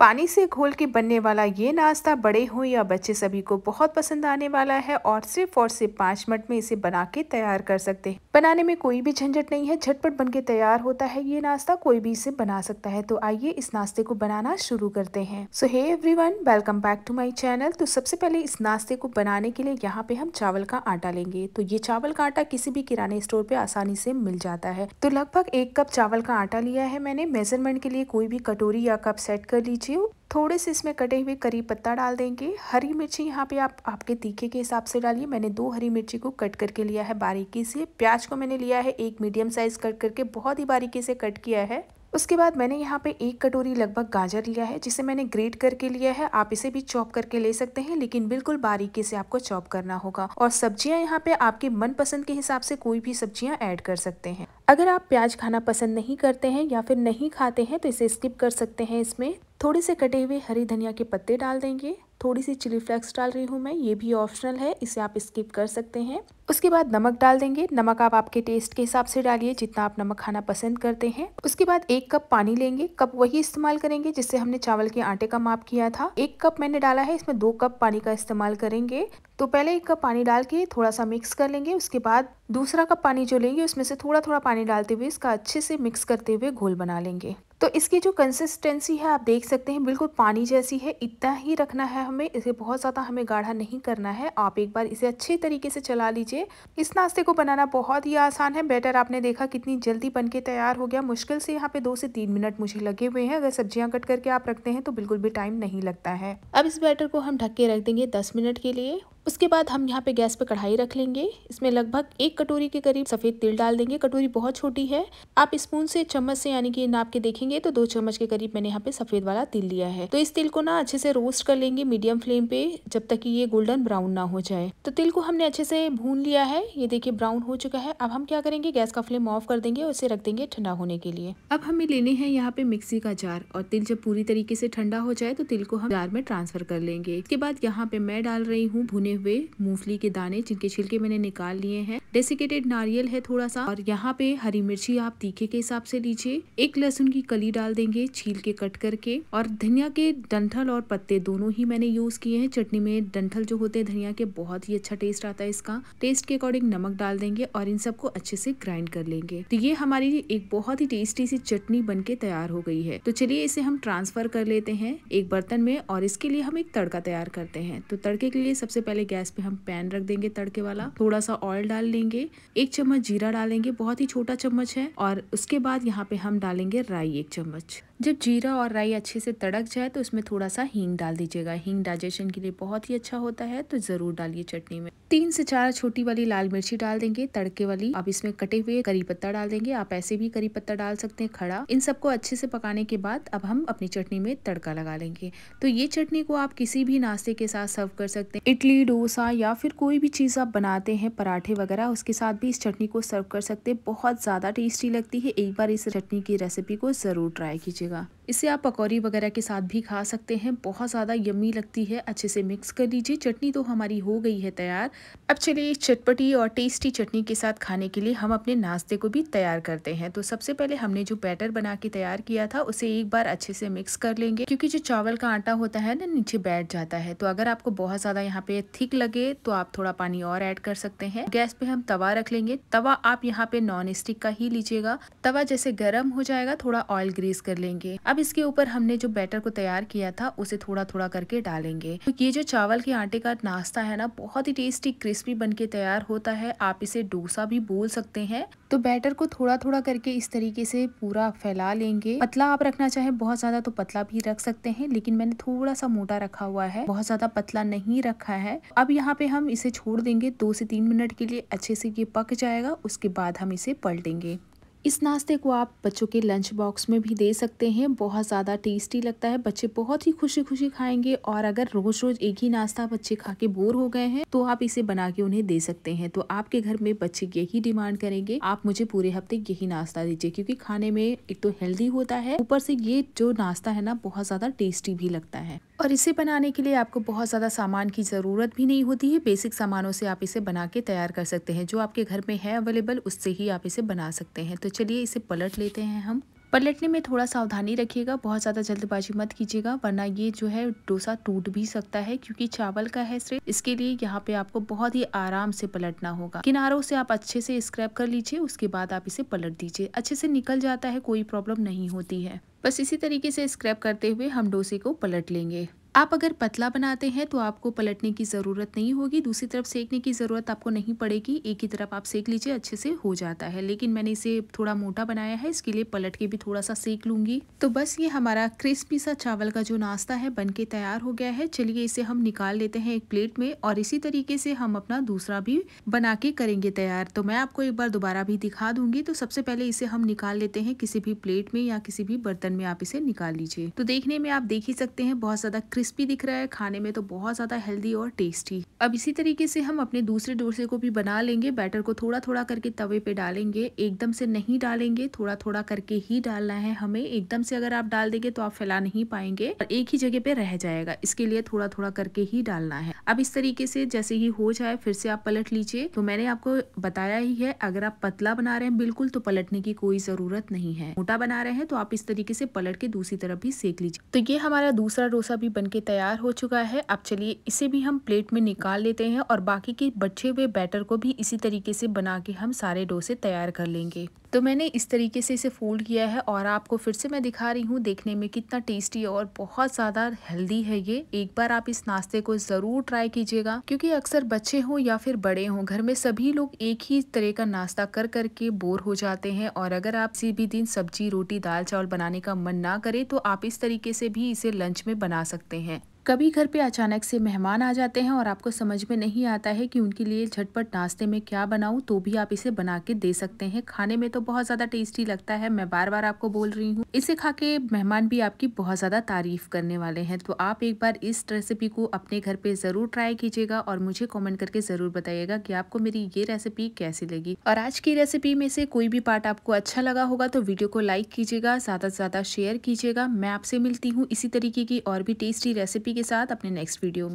पानी से घोल के बनने वाला ये नाश्ता बड़े हो या बच्चे सभी को बहुत पसंद आने वाला है और सिर्फ और सिर्फ पाँच मिनट में इसे बना के तैयार कर सकते हैं बनाने में कोई भी झंझट नहीं है झटपट बन के तैयार होता है ये नाश्ता कोई भी इसे बना सकता है तो आइए इस नाश्ते को बनाना शुरू करते हैं so hey one welcome back to my channel तो सबसे पहले इस नाश्ते को बनाने के लिए यहाँ पे हम चावल का आटा लेंगे तो ये चावल का आटा किसी भी किराने स्टोर पे आसानी से मिल जाता है तो लगभग एक कप चावल का आटा लिया है मैंने मेजरमेंट के लिए कोई भी कटोरी या कप सेट कर लीजिए लीजिए थोड़े से इसमें कटे हुए करी पत्ता डाल देंगे हरी मिर्ची यहाँ पे आप आपके तीखे के हिसाब से डालिए मैंने दो हरी मिर्ची को कट करके लिया है बारीकी से प्याज को मैंने लिया है एक मीडियम साइज़ कट करके बहुत ही बारीकी से कट किया है उसके बाद मैंने यहाँ पे एक कटोरी लगभग गाजर लिया है जिसे मैंने ग्रेट करके लिया है आप इसे भी चॉप करके ले सकते हैं लेकिन बिल्कुल बारीकी से आपको चॉप करना होगा और सब्जियां यहाँ पे आपके मनपसंद के हिसाब से कोई भी सब्जियां ऐड कर सकते हैं अगर आप प्याज खाना पसंद नहीं करते हैं या फिर नहीं खाते हैं तो इसे स्किप कर सकते हैं इसमें थोड़े से कटे हुए हरी धनिया के पत्ते डाल देंगे थोड़ी सी चिली फ्लेक्स डाल रही हूँ मैं ये भी ऑप्शनल है इसे आप स्किप कर सकते हैं उसके बाद नमक डाल देंगे नमक आप आपके टेस्ट के हिसाब से डालिए जितना आप नमक खाना पसंद करते हैं उसके बाद एक कप पानी लेंगे कप वही इस्तेमाल करेंगे जिससे हमने चावल के आटे का माप किया था एक कप मैंने डाला है इसमें दो कप पानी का इस्तेमाल करेंगे तो पहले एक कप पानी डाल के थोड़ा सा मिक्स कर लेंगे उसके बाद दूसरा कप पानी जो लेंगे उसमें से थोड़ा थोड़ा पानी डालते हुए इसका अच्छे से मिक्स करते हुए घोल बना लेंगे तो इसकी जो कंसिस्टेंसी है आप देख सकते हैं बिल्कुल पानी जैसी है इतना ही रखना है हमें इसे बहुत ज़्यादा हमें गाढ़ा नहीं करना है आप एक बार इसे अच्छे तरीके से चला लीजिए इस नाश्ते को बनाना बहुत ही आसान है बैटर आपने देखा कितनी जल्दी बन के तैयार हो गया मुश्किल से यहाँ पे दो से तीन मिनट मुझे लगे हुए हैं अगर सब्जियाँ कट करके आप रखते हैं तो बिल्कुल भी टाइम नहीं लगता है अब इस बैटर को हम ढक के रख देंगे दस मिनट के लिए उसके बाद हम यहाँ पे गैस पे कढ़ाई रख लेंगे इसमें लगभग एक कटोरी के करीब सफ़ेद तिल डाल देंगे कटोरी बहुत छोटी है आप स्पून से चम्मच से यानी कि नाप के देखेंगे तो दो चम्मच के करीब मैंने यहाँ पे सफ़ेद वाला तिल लिया है तो इस तिल को ना अच्छे से रोस्ट कर लेंगे मीडियम फ्लेम पे जब तक कि ये गोल्डन ब्राउन ना हो जाए तो तिल को हमने अच्छे से भून लिया है ये देखिए ब्राउन हो चुका है अब हम क्या करेंगे गैस का फ्लेम ऑफ कर देंगे और इसे रख देंगे ठंडा होने के लिए अब हमें लेने हैं यहाँ पे मिक्सी का जार और तिल जब पूरी तरीके से ठंडा हो जाए तो तिल को हम जार में ट्रांसफर कर लेंगे इसके बाद यहाँ पे मैं डाल रही हूँ भुने हुए मूंगफली के दाने जिनके छिलके मैंने निकाल लिए हैं डेसिकेटेड नारियल है थोड़ा सा और यहाँ पे हरी मिर्ची आप तीखे के हिसाब से लीजिए एक लहसुन की कली डाल देंगे छील के कट करके और धनिया के डंठल और पत्ते दोनों ही मैंने यूज किए हैं चटनी में डंठल जो होते हैं धनिया के बहुत ही अच्छा टेस्ट आता है इसका टेस्ट के अकॉर्डिंग नमक डाल देंगे और इन सबको अच्छे से ग्राइंड कर लेंगे तो ये हमारी एक बहुत ही टेस्टी सी चटनी बन के तैयार हो गई है तो चलिए इसे हम ट्रांसफर कर लेते हैं एक बर्तन में और इसके लिए हम एक तड़का तैयार करते हैं तो तड़के के लिए सबसे पहले गैस पे हम पैन रख देंगे तड़के वाला थोड़ा सा ऑयल डाल लेंगे एक चम्मच जीरा डालेंगे बहुत ही छोटा चम्मच है और उसके बाद यहाँ पे हम डालेंगे राई एक चम्मच जब जीरा और राई अच्छे से तड़क जाए तो उसमें थोड़ा सा हींग डाल दीजिएगा हींग डाइजेशन के लिए बहुत ही अच्छा होता है तो ज़रूर डालिए चटनी में तीन से चार छोटी वाली लाल मिर्ची डाल देंगे तड़के वाली आप इसमें कटे हुए करी पत्ता डाल देंगे आप ऐसे भी करी पत्ता डाल सकते हैं खड़ा इन सबको अच्छे से पकाने के बाद अब हम अपनी चटनी में तड़का लगा लेंगे तो ये चटनी को आप किसी भी नाश्ते के साथ सर्व कर सकते हैं इडली डोसा या फिर कोई भी चीज़ आप बनाते हैं पराठे वगैरह उसके साथ भी इस चटनी को सर्व कर सकते हैं बहुत ज़्यादा टेस्टी लगती है एक बार इस चटनी की रेसिपी को ज़रूर ट्राई कीजिएगा इसे आप पकौड़ी वगैरह के साथ भी खा सकते हैं बहुत ज़्यादा यम्मी लगती है अच्छे से मिक्स कर लीजिए चटनी तो हमारी हो गई है तैयार अब चलिए इस चटपटी और टेस्टी चटनी के साथ खाने के लिए हम अपने नाश्ते को भी तैयार करते हैं तो सबसे पहले हमने जो बैटर बना के तैयार किया था उसे एक बार अच्छे से मिक्स कर लेंगे क्योंकि जो चावल का आटा होता है ना नीचे बैठ जाता है तो अगर आपको बहुत ज़्यादा यहाँ पे थिक लगे तो आप थोड़ा पानी और ऐड कर सकते हैं गैस पे हम तवा रख लेंगे तवा आप यहाँ पे नॉन स्टिक का ही लीजिएगा तवा जैसे गर्म हो जाएगा थोड़ा ऑयल ग्रीस कर लेंगे अब अब इसके ऊपर हमने जो बैटर को तैयार किया था उसे थोड़ा थोड़ा करके डालेंगे तो ये जो चावल के आटे का नाश्ता है ना बहुत ही टेस्टी क्रिस्पी बन के तैयार होता है आप इसे डोसा भी बोल सकते हैं तो बैटर को थोड़ा थोड़ा करके इस तरीके से पूरा फैला लेंगे पतला आप रखना चाहे बहुत ज्यादा तो पतला भी रख सकते हैं लेकिन मैंने थोड़ा सा मोटा रखा हुआ है बहुत ज्यादा पतला नहीं रखा है अब यहाँ पे हम इसे छोड़ देंगे दो से तीन मिनट के लिए अच्छे से ये पक जाएगा उसके बाद हम इसे पलटेंगे इस नाश्ते को आप बच्चों के लंच बॉक्स में भी दे सकते हैं बहुत ज़्यादा टेस्टी लगता है बच्चे बहुत ही खुशी खुशी खाएंगे और अगर रोज़ रोज़ एक ही नाश्ता बच्चे खा के बोर हो गए हैं तो आप इसे बना के उन्हें दे सकते हैं तो आपके घर में बच्चे यही डिमांड करेंगे आप मुझे पूरे हफ्ते यही नाश्ता दीजिए क्योंकि खाने में एक तो हेल्दी होता है ऊपर से ये जो नाश्ता है ना बहुत ज़्यादा टेस्टी भी लगता है और इसे बनाने के लिए आपको बहुत ज़्यादा सामान की ज़रूरत भी नहीं होती है बेसिक सामानों से आप इसे बना के तैयार कर सकते हैं जो आपके घर में है अवेलेबल उससे ही आप इसे बना सकते हैं तो चलिए इसे पलट लेते हैं हम पलटने में थोड़ा सावधानी रखिएगा बहुत ज़्यादा जल्दबाजी मत कीजिएगा वरना ये जो है डोसा टूट भी सकता है क्योंकि चावल का है सिर्फ इसके लिए यहाँ पे आपको बहुत ही आराम से पलटना होगा किनारों से आप अच्छे से स्क्रैप कर लीजिए उसके बाद आप इसे पलट दीजिए अच्छे से निकल जाता है कोई प्रॉब्लम नहीं होती है बस इसी तरीके से स्क्रैप करते हुए हम डोसे को पलट लेंगे आप अगर पतला बनाते हैं तो आपको पलटने की ज़रूरत नहीं होगी दूसरी तरफ सेकने की ज़रूरत आपको नहीं पड़ेगी एक ही तरफ आप सेक लीजिए अच्छे से हो जाता है लेकिन मैंने इसे थोड़ा मोटा बनाया है इसके लिए पलट के भी थोड़ा सा सेक लूँगी तो बस ये हमारा क्रिस्पी सा चावल का जो नाश्ता है बन के तैयार हो गया है चलिए इसे हम निकाल लेते हैं एक प्लेट में और इसी तरीके से हम अपना दूसरा भी बना के करेंगे तैयार तो मैं आपको एक बार दोबारा भी दिखा दूंगी तो सबसे पहले इसे हम निकाल लेते हैं किसी भी प्लेट में या किसी भी बर्तन में आप इसे निकाल लीजिए तो देखने में आप देख ही सकते हैं बहुत ज़्यादा क्रिस्पी क्रिस्पी दिख रहा है खाने में तो बहुत ज़्यादा हेल्दी और टेस्टी अब इसी तरीके से हम अपने दूसरे डोसे को भी बना लेंगे बैटर को थोड़ा थोड़ा करके तवे पे डालेंगे एकदम से नहीं डालेंगे थोड़ा थोड़ा करके ही डालना है हमें एकदम से अगर आप डाल देंगे तो आप फैला नहीं पाएंगे और एक ही जगह पे रह जाएगा इसके लिए थोड़ा थोड़ा करके ही डालना है अब इस तरीके से जैसे ही हो जाए फिर से आप पलट लीजिए तो मैंने आपको बताया ही है अगर आप पतला बना रहे हैं बिल्कुल तो पलटने की कोई जरूरत नहीं है मोटा बना रहे हैं तो आप इस तरीके से पलट के दूसरी तरफ भी सेक लीजिए तो ये हमारा दूसरा डोसा भी बन बनके तैयार हो चुका है अब चलिए इसे भी हम प्लेट में निकाल लेते हैं और बाकी के बचे हुए बैटर को भी इसी तरीके से बना के हम सारे डोसे तैयार कर लेंगे तो मैंने इस तरीके से इसे फोल्ड किया है और आपको फिर से मैं दिखा रही हूँ देखने में कितना टेस्टी और बहुत ज़्यादा हेल्दी है ये एक बार आप इस नाश्ते को ज़रूर ट्राई कीजिएगा क्योंकि अक्सर बच्चे हों या फिर बड़े हों घर में सभी लोग एक ही तरह का नाश्ता कर करके बोर हो जाते हैं और अगर आप किसी भी दिन सब्जी रोटी दाल चावल बनाने का मन ना करे तो आप इस तरीके से भी इसे लंच में बना सकते हैं कभी घर पे अचानक से मेहमान आ जाते हैं और आपको समझ में नहीं आता है कि उनके लिए झटपट नाश्ते में क्या बनाऊं तो भी आप इसे बना के दे सकते हैं खाने में तो बहुत ज़्यादा टेस्टी लगता है मैं बार बार आपको बोल रही हूँ इसे खा के मेहमान भी आपकी बहुत ज़्यादा तारीफ करने वाले हैं तो आप एक बार इस रेसिपी को अपने घर पे ज़रूर ट्राई कीजिएगा और मुझे कॉमेंट करके ज़रूर बताइएगा की आपको मेरी ये रेसिपी कैसी लगी और आज की रेसिपी में से कोई भी पार्ट आपको अच्छा लगा होगा तो वीडियो को लाइक कीजिएगा ज़्यादा से ज़्यादा शेयर कीजिएगा मैं आपसे मिलती हूँ इसी तरीके की और भी टेस्टी रेसिपी के साथ अपने नेक्स्ट वीडियो में